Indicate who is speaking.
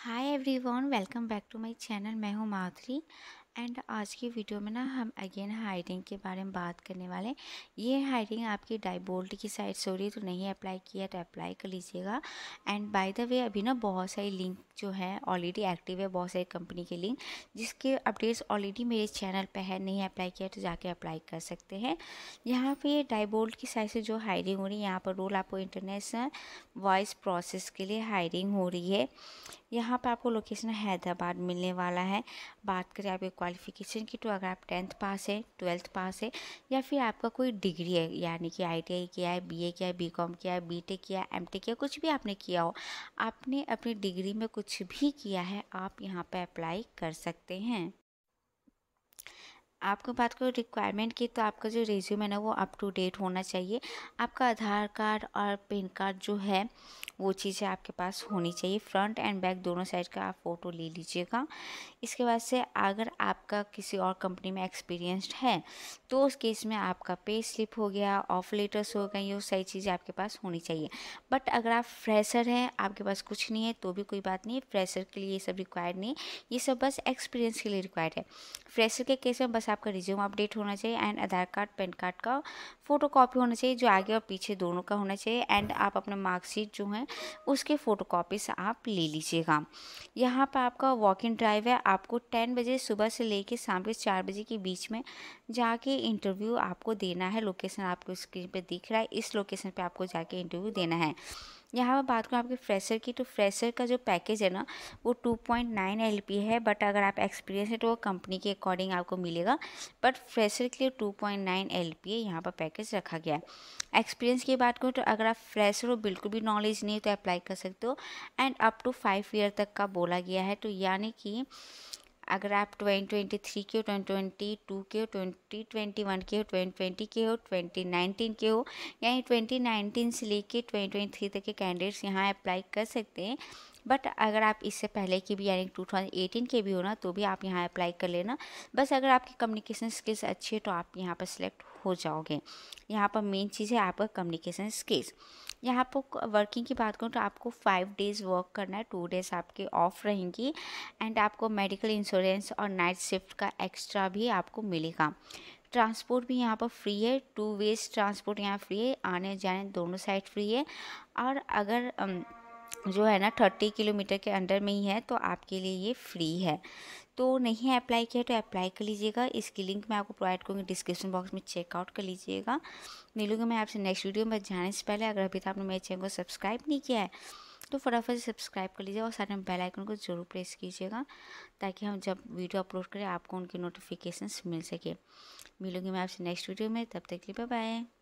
Speaker 1: hi everyone welcome back to my channel मैं हूँ माधुरी and आज की वीडियो में ना हम अगेन हाइडिंग के बारे में बात करने वाले हैं ये हाइडिंग आपकी डाइबोल्ट की साइड से हो रही है तो नहीं अप्लाई किया तो अप्लाई कर लीजिएगा एंड बाय द वे अभी ना बहुत सारी लिंक जो है ऑलरेडी एक्टिव है बहुत सारी कंपनी के लिंक जिसके अपडेट्स ऑलरेडी मेरे चैनल पर है नहीं अप्लाई किया तो जाके अप्लाई कर सकते हैं यहाँ ये डाइबोल्ट की साइड से जो हायरिंग हो रही है यहाँ पर रोल आपको इंटरनेशनल वॉइस प्रोसेस के लिए हायरिंग हो रही है यहाँ पर आपको लोकेशन हैदराबाद मिलने वाला है बात करें आपके क्वालिफ़िकेशन की तो अगर आप टेंथ पास है ट्वेल्थ पास है या फिर आपका कोई डिग्री है यानी कि आई किया है बी किया है बी किया है बी किया है एम किया कुछ भी आपने किया हो आपने अपनी डिग्री में कुछ भी किया है आप यहाँ पर अप्लाई कर सकते हैं आपको बात करो रिक्वायरमेंट की तो आपका जो रिज्यूम है ना वो अप टू डेट होना चाहिए आपका आधार कार्ड और पेन कार्ड जो है वो चीज़ें आपके पास होनी चाहिए फ्रंट एंड बैक दोनों साइड का आप फ़ोटो ले लीजिएगा इसके बाद से अगर आपका किसी और कंपनी में एक्सपीरियंस्ड है तो उस केस में आपका पे स्लिप हो गया ऑफ लेटर्स हो गए ये सारी चीज़ें आपके पास होनी चाहिए बट अगर आप फ्रेशर हैं आपके पास कुछ नहीं है तो भी कोई बात नहीं फ्रेशर के लिए ये सब रिक्वायर्ड नहीं ये सब बस एक्सपीरियंस के लिए रिक्वायर्ड है फ्रेशर के केस में बस आपका रिज्यूम अपडेट होना चाहिए and Aadhaar card PAN card का फ़ोटो कॉपी होना चाहिए जो आगे और पीछे दोनों का होना चाहिए एंड आप अपना मार्कशीट जो है उसके फ़ोटोकॉपीज आप ले लीजिएगा यहाँ पर आपका वॉक इन ड्राइव है आपको टेन बजे सुबह से लेके शाम के चार बजे के बीच में जाके इंटरव्यू आपको देना है लोकेशन आपको स्क्रीन पर दिख रहा है इस लोकेशन पर आपको जाके इंटरव्यू देना है यहाँ पर बात करूँ आपके फ्रेशर की तो फ्रेशर का जो पैकेज है ना वो 2.9 पी है बट अगर आप एक्सपीरियंस है तो वो कंपनी के अकॉर्डिंग आपको मिलेगा बट फ्रेशर के लिए 2.9 है यहाँ पर पैकेज रखा गया है एक्सपीरियंस की बात करूँ तो अगर आप फ्रेशर हो बिल्कुल भी नॉलेज नहीं हो तो अप्लाई कर सकते हो and up to five year तक का बोला गया है तो यानी कि अगर आप ट्वेंटी थ्री के हो ट्वेंटी टू के हो ट्वेंटी ट्वेंटी वन के हो ट्वेंटी ट्वेंटी के हो ट्वेंटी नाइनटीन के हो यानी ट्वेंटी नाइनटीन से लेके ट्वेंटी ट्वेंटी थ्री तक के कैंडिडेट्स यहाँ अप्लाई कर सकते हैं बट अगर आप इससे पहले की भी यानी टू के भी हो ना तो भी आप यहाँ अप्लाई कर लेना बस अगर आपकी कम्युनिकेशन स्किल्स अच्छी है तो आप यहाँ पर सिलेक्ट हो जाओगे यहाँ पर मेन चीज़ है आपका कम्युनिकेशन स्किल्स यहाँ पर वर्किंग की बात करूँ तो आपको फाइव डेज़ वर्क करना है टू डेज़ आपके ऑफ रहेंगी एंड आपको मेडिकल इंश्योरेंस और नाइट शिफ्ट का एक्स्ट्रा भी आपको मिलेगा ट्रांसपोर्ट भी यहाँ पर फ्री है टू वेज ट्रांसपोर्ट यहाँ फ्री है आने जाने दोनों साइड फ्री है और अगर जो है ना थर्टी किलोमीटर के अंडर में ही है तो आपके लिए ये फ्री है तो नहीं है अप्लाई किया तो अप्लाई कर लीजिएगा इसकी लिंक मैं आपको प्रोवाइड करूँगी डिस्क्रिप्शन बॉक्स में चेकआउट कर लीजिएगा मिलूंगी मैं आपसे नेक्स्ट वीडियो में जाने से पहले अगर अभी तक आपने मेरे चैनल को सब्सक्राइब नहीं किया है तो फटाफट से सब्सक्राइब कर लीजिएगा और साथ में बेल आइकन को जरूर प्रेस कीजिएगा ताकि हम जब वीडियो अपलोड करें आपको उनकी नोटिफिकेशन मिल सके मिलूंगी मैं आपसे नेक्स्ट वीडियो में तब तक के लिए बाय बाय